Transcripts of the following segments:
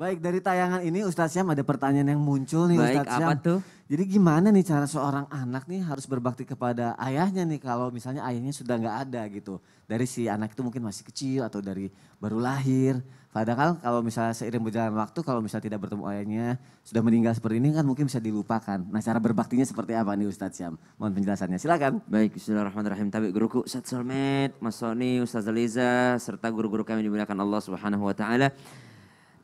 Baik, dari tayangan ini Ustaz Syam ada pertanyaan yang muncul nih Baik, Ustaz Syam. apa tuh? Jadi gimana nih cara seorang anak nih harus berbakti kepada ayahnya nih kalau misalnya ayahnya sudah nggak ada gitu. Dari si anak itu mungkin masih kecil atau dari baru lahir. Padahal kalau misalnya seiring berjalan waktu kalau misalnya tidak bertemu ayahnya sudah meninggal seperti ini kan mungkin bisa dilupakan. Nah cara berbaktinya seperti apa nih Ustaz Syam? Mohon penjelasannya silakan. Baik, Bismillahirrahmanirrahim. Tapi guruku Ustaz Solmed, Mas Soni, Ustaz Aliza, serta guru-guru kami dimuliakan Allah Subhanahu Wa Taala.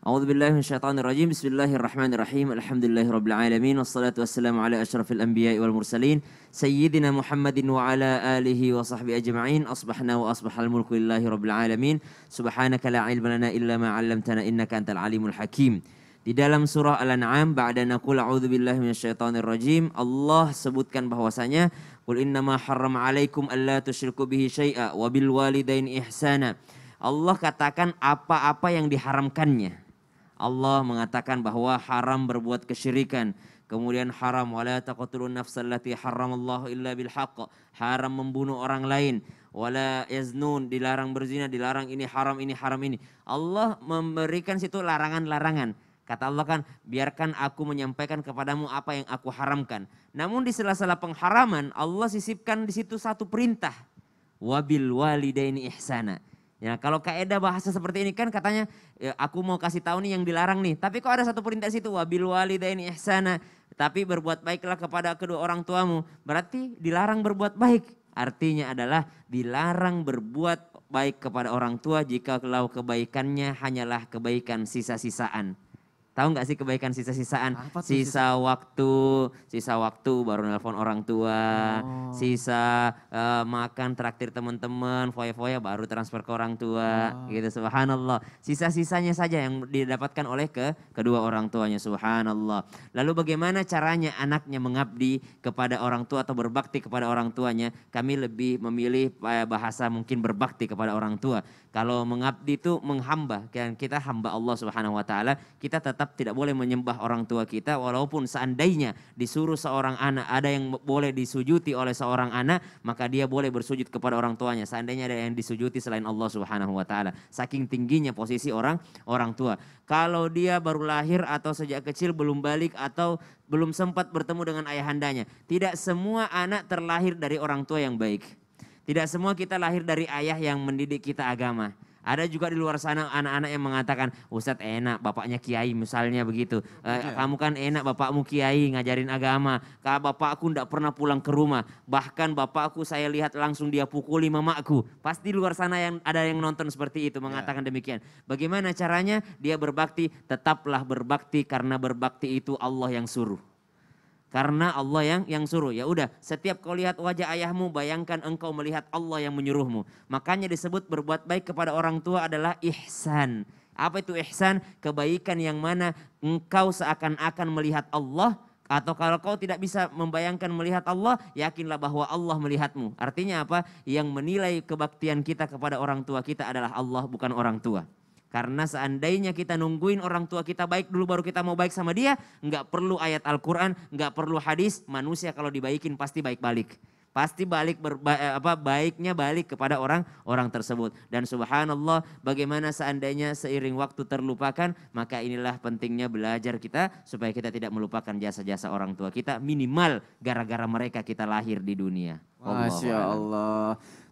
أعوذ بالله من الشيطان الرجيم بسم الله الرحمن الرحيم الحمد لله رب العالمين والصلاة والسلام على أشرف الأنبياء والمرسلين سيدنا محمد وعلى آله وصحبه أجمعين أصبحنا وأصبح الملك لله رب العالمين سبحانك لا علم لنا إلا ما علمتنا إنك أنت العليم الحكيم Di dalam surah Al-An'am ba'da naqul a'udzubillahi minasyaitonir rajim Allah sebutkan bahwasanya qul innama harram 'alaikum alla tusyriku bihi syai'a wa bil walidain ihsana Allah katakan apa-apa yang diharamkannya Allah mengatakan bahwa haram berbuat kesyirikan. Kemudian haram wala taqtulun nafsallati haramallahu illa bil haqq. Haram membunuh orang lain. Wala yaznun dilarang berzina, dilarang ini haram ini haram ini. Allah memberikan situ larangan-larangan. Kata Allah kan, biarkan aku menyampaikan kepadamu apa yang aku haramkan. Namun di sela-sela pengharaman Allah sisipkan di situ satu perintah. Wabil walidaini ihsana Ya, kalau kaidah bahasa seperti ini kan katanya ya, aku mau kasih tahu nih yang dilarang nih. Tapi kok ada satu perintah situ wabil walidaini ihsana, tapi berbuat baiklah kepada kedua orang tuamu. Berarti dilarang berbuat baik. Artinya adalah dilarang berbuat baik kepada orang tua jika kalau kebaikannya hanyalah kebaikan sisa-sisaan. Tahu nggak sih kebaikan sisa-sisaan? Sisa, sisa waktu, sisa waktu baru nelpon orang tua, oh. sisa uh, makan traktir teman-teman, foya-foya baru transfer ke orang tua, oh. gitu subhanallah. Sisa-sisanya saja yang didapatkan oleh ke kedua orang tuanya subhanallah. Lalu bagaimana caranya anaknya mengabdi kepada orang tua atau berbakti kepada orang tuanya? Kami lebih memilih eh, bahasa mungkin berbakti kepada orang tua. Kalau mengabdi itu menghamba, kan kita hamba Allah Subhanahu wa taala, kita tetap tetap tidak boleh menyembah orang tua kita walaupun seandainya disuruh seorang anak ada yang boleh disujuti oleh seorang anak maka dia boleh bersujud kepada orang tuanya seandainya ada yang disujuti selain Allah Subhanahu wa taala saking tingginya posisi orang orang tua kalau dia baru lahir atau sejak kecil belum balik atau belum sempat bertemu dengan ayahandanya tidak semua anak terlahir dari orang tua yang baik tidak semua kita lahir dari ayah yang mendidik kita agama ada juga di luar sana anak-anak yang mengatakan, Ustadz enak bapaknya kiai misalnya begitu. E, yeah. Iya. Kamu kan enak bapakmu kiai ngajarin agama. Kak bapakku ndak pernah pulang ke rumah. Bahkan bapakku saya lihat langsung dia pukuli mamaku. Pasti di luar sana yang ada yang nonton seperti itu mengatakan yeah. demikian. Bagaimana caranya dia berbakti? Tetaplah berbakti karena berbakti itu Allah yang suruh. Karena Allah yang yang suruh. Ya udah, setiap kau lihat wajah ayahmu, bayangkan engkau melihat Allah yang menyuruhmu. Makanya disebut berbuat baik kepada orang tua adalah ihsan. Apa itu ihsan? Kebaikan yang mana engkau seakan-akan melihat Allah atau kalau kau tidak bisa membayangkan melihat Allah, yakinlah bahwa Allah melihatmu. Artinya apa? Yang menilai kebaktian kita kepada orang tua kita adalah Allah, bukan orang tua. Karena seandainya kita nungguin orang tua kita baik dulu baru kita mau baik sama dia, nggak perlu ayat Al-Quran, nggak perlu hadis, manusia kalau dibaikin pasti baik balik. Pasti balik berba, eh, apa baiknya balik kepada orang orang tersebut. Dan subhanallah bagaimana seandainya seiring waktu terlupakan, maka inilah pentingnya belajar kita supaya kita tidak melupakan jasa-jasa orang tua kita minimal gara-gara mereka kita lahir di dunia. Masya Allah. Allah.